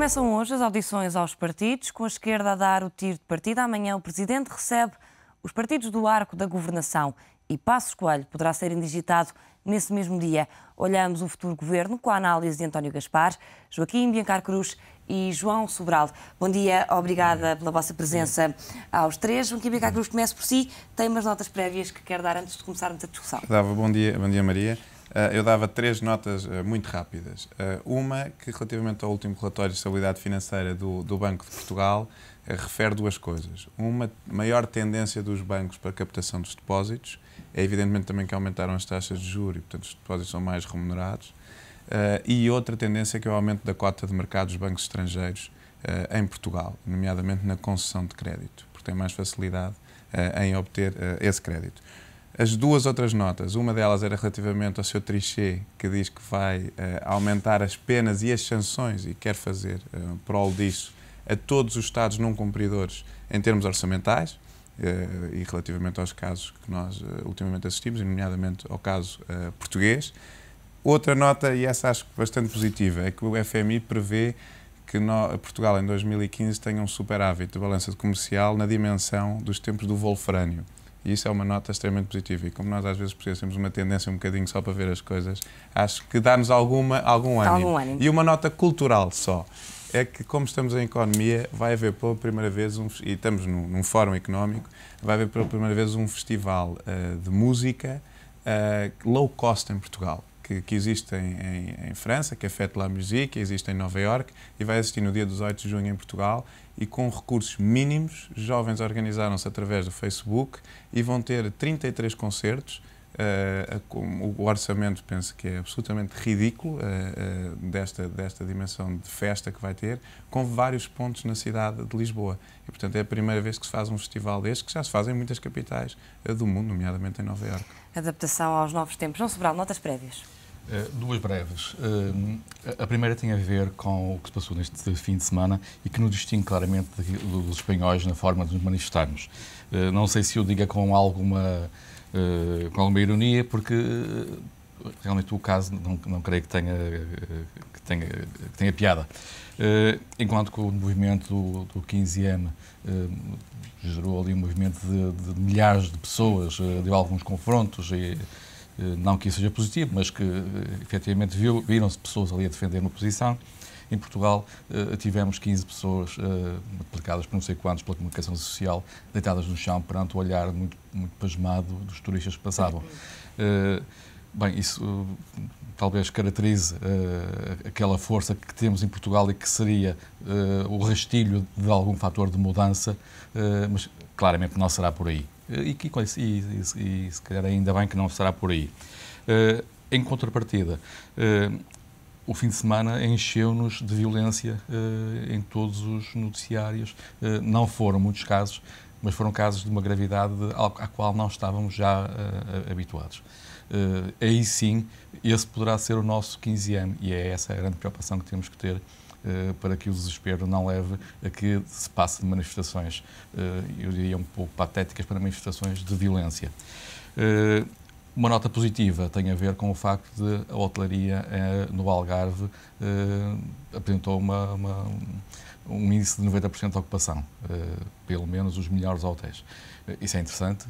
Começam hoje as audições aos partidos, com a esquerda a dar o tiro de partida. Amanhã o Presidente recebe os partidos do arco da governação e Passos Coelho poderá ser indigitado nesse mesmo dia. Olhamos o futuro governo com a análise de António Gaspar, Joaquim Biancar Cruz e João Sobral. Bom dia, obrigada pela vossa presença aos três. Joaquim Biancar Cruz, começa por si, tem umas notas prévias que quer dar antes de começarmos a discussão. Dava, bom dia, bom dia Maria. Eh, eu dava três notas eh, muito rápidas. Eh, uma, que relativamente ao último relatório de estabilidade financeira do, do Banco de Portugal, refere duas coisas. Uma maior tendência dos bancos para a captação dos depósitos, é evidentemente também que aumentaram as taxas de juros e, portanto, os depósitos são mais remunerados. e outra tendência que é o aumento da cota de mercado dos bancos estrangeiros em Portugal, nomeadamente na concessão de crédito, porque têm mais facilidade em obter esse crédito as duas outras notas, uma delas era relativamente ao seu Trichet, que diz que vai uh, aumentar as penas e as sanções e quer fazer uh, prol disso a todos os Estados não cumpridores em termos orçamentais uh, e relativamente aos casos que nós uh, ultimamente assistimos, nomeadamente ao caso português. Outra nota, e essa acho bastante positiva, é que o FMI prevê que no, Portugal em 2015 tenha um superávit de balança comercial na dimensão dos tempos do Wolfrânio. E isso é uma nota extremamente positiva. E como nós às vezes temos uma tendência um bocadinho só para ver as coisas, acho que dá-nos algum, ânimo. algum ânimo. E uma nota cultural só. É que, como estamos em economia, vai haver pela primeira vez, um, e estamos num, num fórum económico, vai haver pela primeira vez um festival uh, de música uh, low cost em Portugal que, que existe em, em, em França, Café de la Musique, existe em Nova Iorque e vai existir no dia 18 de junho em Portugal e com recursos mínimos, jovens organizaram-se através do Facebook e vão ter 33 concertos. Uh, o orçamento penso que é absolutamente ridículo uh, uh, desta, desta dimensão de festa que vai ter, com vários pontos na cidade de Lisboa. E, portanto, é a primeira vez que se faz um festival deste, que já se faz em muitas capitais do mundo, nomeadamente em Nova Iorque. Adaptação aos novos tempos. não Sobral, notas prévias. Eh, duas breves. Eh, a primeira tem a ver com o que se passou neste fim de semana e que nos distingue claramente dos espanhóis na forma de nos manifestarmos. Eh, não sei se eu diga com alguma, com alguma ironia, porque realmente o caso não, não creio que tenha, que tenha, que tenha piada. Enquanto que o movimento do, do 15M gerou ali um movimento de, de milhares de pessoas, deu alguns confrontos e eh, não que isso seja positivo, mas que eh, efetivamente viram-se pessoas ali a defender uma posição. Em Portugal eh, tivemos 15 pessoas aplicadas por não sei quantos pela comunicação social, deitadas no chão perante o olhar muito, muito pasmado dos turistas que passavam. Bem, isso talvez caracterize aquela força que temos em Portugal e que seria o rastilho de algum fator de mudança, mas claramente não será por aí. Eh, e, e, e, e se calhar ainda bem que não será por aí. Uh, em contrapartida, uh, o fim de semana encheu-nos de violência uh, em todos os noticiários. não foram muitos casos, mas foram casos de uma gravidade à qual não estávamos já habituados. aí sim, esse poderá ser o nosso 15 ano, e é essa a grande preocupação que temos que ter eh, para que o desespero não leve a que se passe de manifestações, eh, eu diria um pouco patéticas, para manifestações de violência. Eh, uma nota positiva tem a ver com o facto de a hotelaria no Algarve apresentou uma, uma um índice de 90% de ocupação, pelo menos os melhores hotéis. isso é interessante,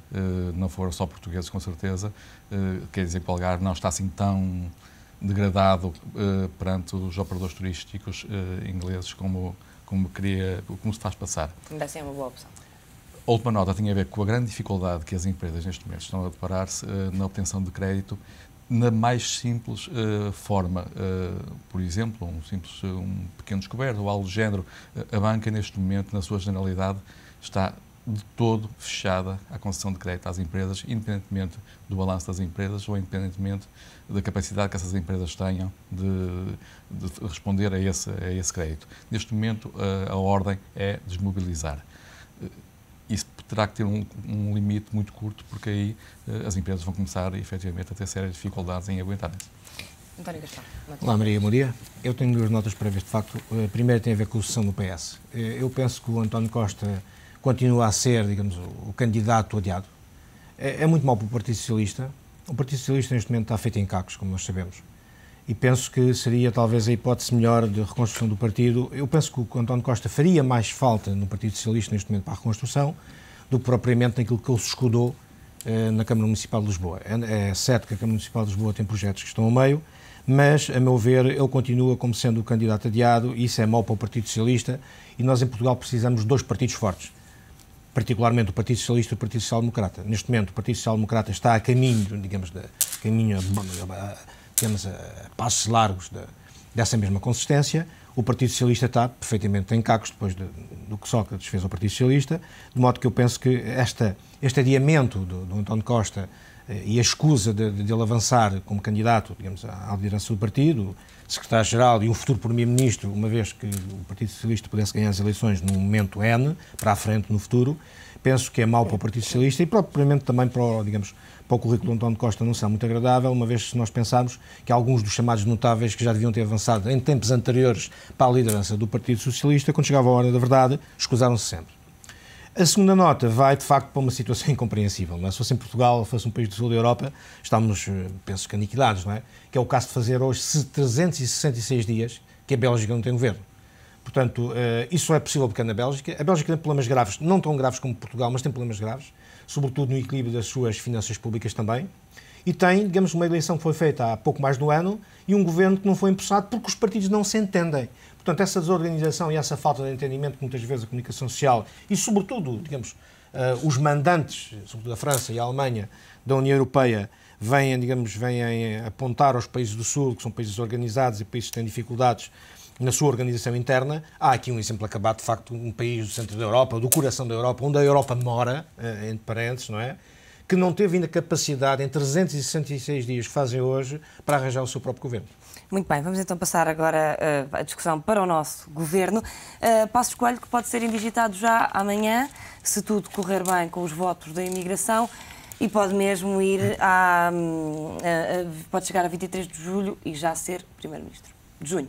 não foram só portugueses, com certeza. quer dizer que o Algarve não está assim tão degradado uh, perante os operadores turísticos uh, ingleses, como, como, queria, como se faz passar. Ainda assim é uma boa opção. A última nota tinha a ver com a grande dificuldade que as empresas neste momento estão a deparar-se uh, na obtenção de crédito na mais simples uh, forma. Uh, por exemplo, um simples um pequeno descoberto ou algo do género. a banca, neste momento, na sua generalidade, está de todo fechada a concessão de crédito às empresas, independentemente do balanço das empresas ou independentemente da capacidade que essas empresas tenham de, de responder a esse, a esse crédito. Neste momento, a, a ordem é desmobilizar eh, isso terá que ter um, um, limite muito curto, porque aí eh, as empresas vão começar, efetivamente, a ter sérias dificuldades em aguentar. Olá, Maria Maria. Eu tenho duas notas para ver. de facto. Eh, a primeira tem a ver com a sucessão do PS. Eu penso que o António Costa continua a ser, digamos, o, candidato odiado. É, é, muito mal para o Partido Socialista. O Partido Socialista neste momento está feito em cacos, como nós sabemos. E penso que seria talvez a hipótese melhor de reconstrução do partido. Eu penso que o António Costa faria mais falta no Partido Socialista neste momento para a reconstrução do que propriamente naquilo que ele se escudou eh, na Câmara Municipal de Lisboa. É, é certo que a Câmara Municipal de Lisboa tem projetos que estão a meio, mas, a meu ver, ele continua como sendo o candidato adiado e isso é mau para o Partido Socialista e nós em Portugal precisamos de dois partidos fortes particularmente o Partido Socialista e o Partido Social Democrata. Neste momento, o Partido Social Democrata está a caminho, digamos, de, caminho a, a, digamos, a passos largos de, dessa mesma consistência. O Partido Socialista está perfeitamente em cacos depois de, do que Sócrates fez ao Partido Socialista, de modo que eu penso que esta, este adiamento do, do António Costa e a escusa dele de, de avançar como candidato, digamos, à liderança do partido, secretário-geral e um futuro primeiro-ministro, uma vez que o Partido Socialista pudesse ganhar as eleições num momento N, para a frente no futuro, penso que é mau para o Partido Socialista e propriamente também para o, digamos, para o currículo de António Costa não será muito agradável, uma vez se nós pensarmos que alguns dos chamados notáveis que já deviam ter avançado em tempos anteriores para a liderança do Partido Socialista, quando chegava a hora da verdade, escusaram-se sempre. A segunda nota vai, de facto, para uma situação incompreensível. Não é? Se fosse em Portugal, fosse um país do sul da Europa, estamos, eh, penso que, aniquilados, não é? Que é o caso de fazer hoje 366 dias que a Bélgica não tem governo. Portanto, eh, isso é possível porque é na Bélgica. A Bélgica tem problemas graves, não tão graves como Portugal, mas tem problemas graves, sobretudo no equilíbrio das suas finanças públicas também. E tem, digamos, uma eleição que foi feita há pouco mais de um ano e um governo que não foi empossado porque os partidos não se entendem. Portanto, essa desorganização e essa falta de entendimento que muitas vezes a comunicação social e, sobretudo, digamos, uh, os mandantes, sobretudo a França e a Alemanha, da União Europeia, vêm, digamos, vêm apontar aos países do Sul, que são países organizados e países que têm dificuldades na sua organização interna. Há aqui um exemplo acabado, de facto, um país do centro da Europa, do coração da Europa, onde a Europa mora, eh, entre parênteses, não é? que não teve ainda capacidade, em 366 dias que fazem hoje, para arranjar o seu próprio governo. Muito bem, vamos então passar agora uh, a discussão para o nosso governo. Uh, Passo Coelho, que pode ser indigitado já amanhã, se tudo correr bem com os votos da imigração, e pode mesmo ir hum, a. Uh, pode chegar a 23 de julho e já ser Primeiro-Ministro. De junho.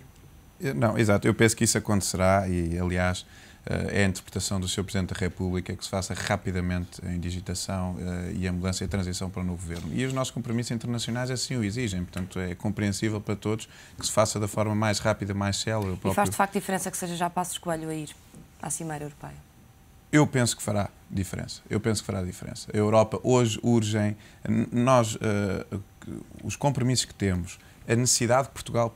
Não, exato, eu penso que isso acontecerá e, aliás. Eh, é a interpretação do Sr. Presidente da República que se faça rapidamente a indigitação eh, e a mudança e a transição para o novo governo. E os nossos compromissos internacionais assim o exigem, portanto é compreensível para todos que se faça da forma mais rápida, mais célere. Próprio... E faz de facto diferença que seja já Passos Coelho a ir à Cimeira Europeia? Eu penso que fará diferença. Eu penso que fará diferença. A Europa hoje urgem. Nós, uh, os compromissos que temos a necessidade eh, de Portugal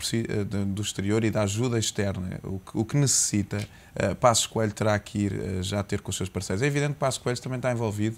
do exterior e da ajuda externa. O que, necessita, eh, Passos Coelho terá que ir eh, já ter com os seus parceiros. É evidente que Passos Coelho também está envolvido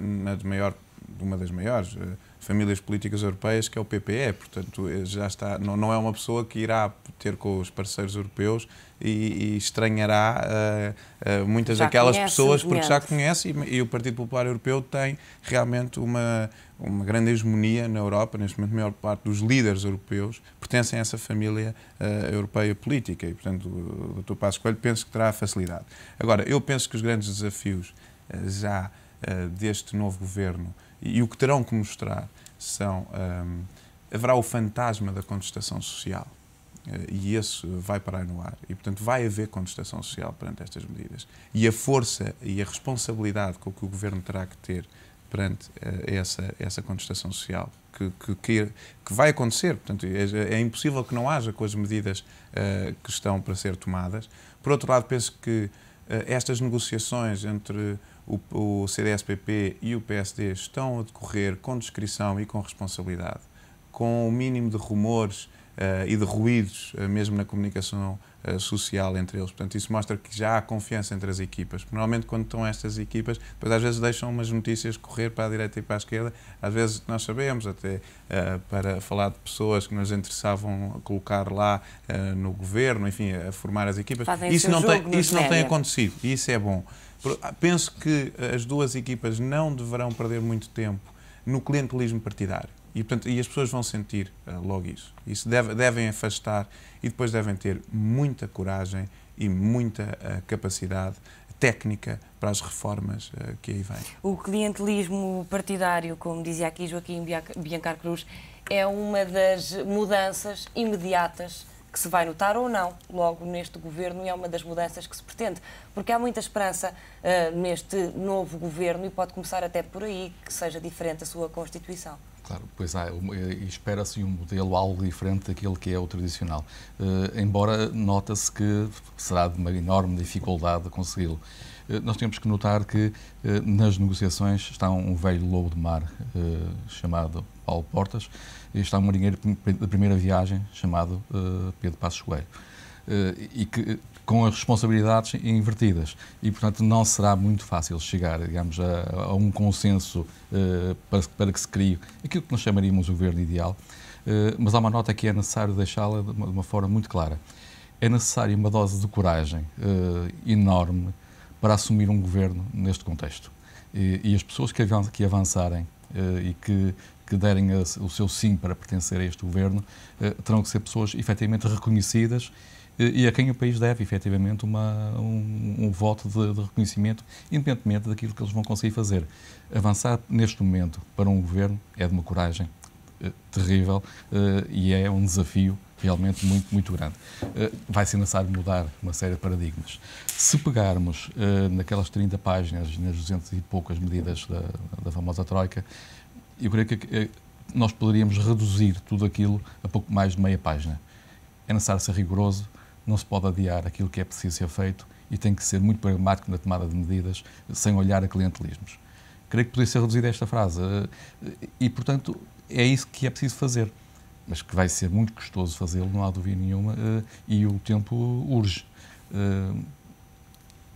na de maior, uma das maiores Famílias Políticas Europeias, que é o PPE. Portanto, eh, já está, não, não é uma pessoa que irá ter com os parceiros europeus e, e estranhará uh, uh, muitas já daquelas pessoas porque já conhece e, e, o Partido Popular Europeu tem realmente uma, uma grande hegemonia na Europa. Neste momento, a maior parte dos líderes europeus pertencem a essa família uh, europeia política e, portanto, o Dr. Passo Coelho penso que terá facilidade. Agora, eu penso que os grandes desafios já deste novo governo e o que terão que mostrar são. Um, haverá o fantasma da contestação social. Eh, e esse vai parar no ar. E, portanto, vai haver contestação social perante estas medidas. E a força e a responsabilidade com que o governo terá que ter perante eh, essa, essa contestação social que, que, que, vai acontecer. Portanto, é, é, impossível que não haja com as medidas uh, que estão para ser tomadas. Por outro lado, penso que eh, estas negociações entre o, o e o PSD estão a decorrer com discrição e com responsabilidade, com o mínimo de rumores eh, e de ruídos, eh, mesmo na comunicação eh, social entre eles. Portanto, isso mostra que já há confiança entre as equipas. Normalmente, quando estão estas equipas, depois às vezes deixam umas notícias correr para a direita e para a esquerda. Às vezes nós sabemos, até uh, para falar de pessoas que nos interessavam colocar lá uh, no governo, enfim, a formar as equipas. Fazem isso não, tem, isso não tem acontecido e isso é bom. Ah, penso que as duas equipas não deverão perder muito tempo no clientelismo partidário. E, portanto, e as pessoas vão sentir uh, logo isso. Isso deve, devem afastar e depois devem ter muita coragem e muita uh, capacidade técnica para as reformas uh, que aí vêm. O clientelismo partidário, como dizia aqui Joaquim Biancar Cruz, é uma das mudanças imediatas que se vai notar ou não logo neste governo e é uma das mudanças que se pretende, porque há muita esperança uh, neste novo governo e pode começar até por aí que seja diferente a sua Constituição. Claro, pois há, eh, espera-se um modelo algo diferente daquele que é o tradicional. Uh, embora nota-se que será de uma enorme dificuldade consegui-lo. Uh, nós temos que notar que uh, nas negociações está um velho lobo de mar chamado Paulo Portas e está um marinheiro da primeira viagem chamado Pedro Passos Coelho. e que com as responsabilidades invertidas. E, portanto, não será muito fácil chegar, digamos, a, a um consenso uh, para, para, que se crie aquilo que nós chamaríamos o governo ideal. Uh, mas há uma nota que é necessário deixá-la de, de, uma forma muito clara. É necessário uma dose de coragem uh, enorme para assumir um governo neste contexto. E, e as pessoas que, avançarem, que avançarem e que que derem o seu sim para pertencer a este governo terão que ser pessoas efetivamente reconhecidas e a quem o país deve, efetivamente, uma, um, um voto de, de, reconhecimento, independentemente daquilo que eles vão conseguir fazer. Avançar neste momento para um governo é de uma coragem uh, terrível uh, e é um desafio realmente muito, muito grande. Uh, vai ser necessário mudar uma série de paradigmas. Se pegarmos naquelas 30 páginas, nas 200 e poucas medidas da, da famosa Troika, eu creio que nós poderíamos reduzir tudo aquilo a pouco mais de meia página. É necessário ser rigoroso, não se pode adiar aquilo que é preciso ser feito e tem que ser muito pragmático na tomada de medidas, sem olhar a clientelismos. Creio que poderia ser reduzida esta frase. Eh, e, portanto, é isso que é preciso fazer. Mas que vai ser muito custoso fazê-lo, não há dúvida nenhuma, eh, e o tempo urge. Eh,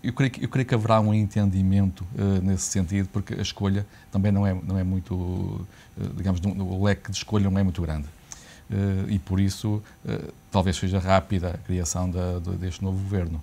eu creio, que, eu creio que haverá um entendimento nesse sentido, porque a escolha também não é, não é muito, digamos, o leque de escolha não é muito grande. Eh, e por isso eh, talvez seja rápida a criação da, deste novo governo.